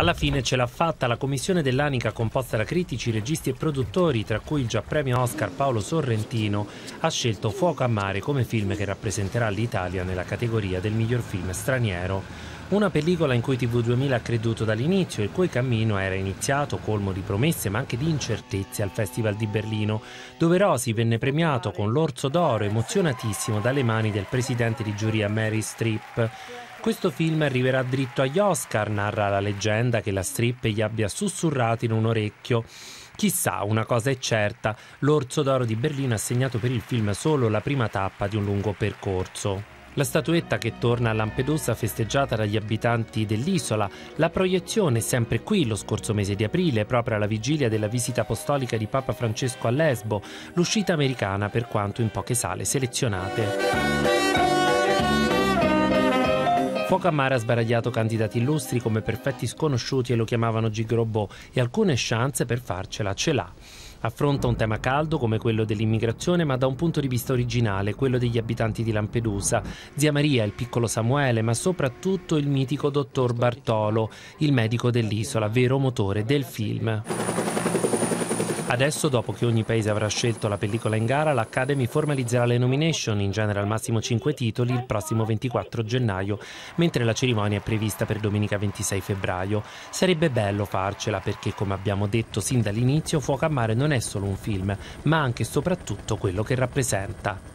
Alla fine ce l'ha fatta la commissione dell'Anica composta da critici, registi e produttori, tra cui il già premio Oscar Paolo Sorrentino, ha scelto Fuoco a mare come film che rappresenterà l'Italia nella categoria del miglior film straniero. Una pellicola in cui TV2000 ha creduto dall'inizio, e il cui cammino era iniziato colmo di promesse ma anche di incertezze al Festival di Berlino, dove Rosi venne premiato con l'Orso d'Oro emozionatissimo dalle mani del presidente di giuria Mary Strip. Questo film arriverà dritto agli Oscar, narra la leggenda che la strip gli abbia sussurrato in un orecchio. Chissà, una cosa è certa, l'Orso d'Oro di Berlino ha segnato per il film solo la prima tappa di un lungo percorso. La statuetta che torna a Lampedusa festeggiata dagli abitanti dell'isola, la proiezione sempre qui lo scorso mese di aprile, proprio alla vigilia della visita apostolica di Papa Francesco a Lesbo, l'uscita americana per quanto in poche sale selezionate a mare ha sbaragliato candidati illustri come perfetti sconosciuti e lo chiamavano Gigrobò e alcune chance per farcela ce l'ha. Affronta un tema caldo come quello dell'immigrazione, ma da un punto di vista originale, quello degli abitanti di Lampedusa. Zia Maria, il piccolo Samuele, ma soprattutto il mitico dottor Bartolo, il medico dell'isola, vero motore del film. Adesso, dopo che ogni paese avrà scelto la pellicola in gara, l'Academy formalizzerà le nomination, in genere al massimo 5 titoli, il prossimo 24 gennaio, mentre la cerimonia è prevista per domenica 26 febbraio. Sarebbe bello farcela perché, come abbiamo detto sin dall'inizio, Fuoco a mare non è solo un film, ma anche e soprattutto quello che rappresenta.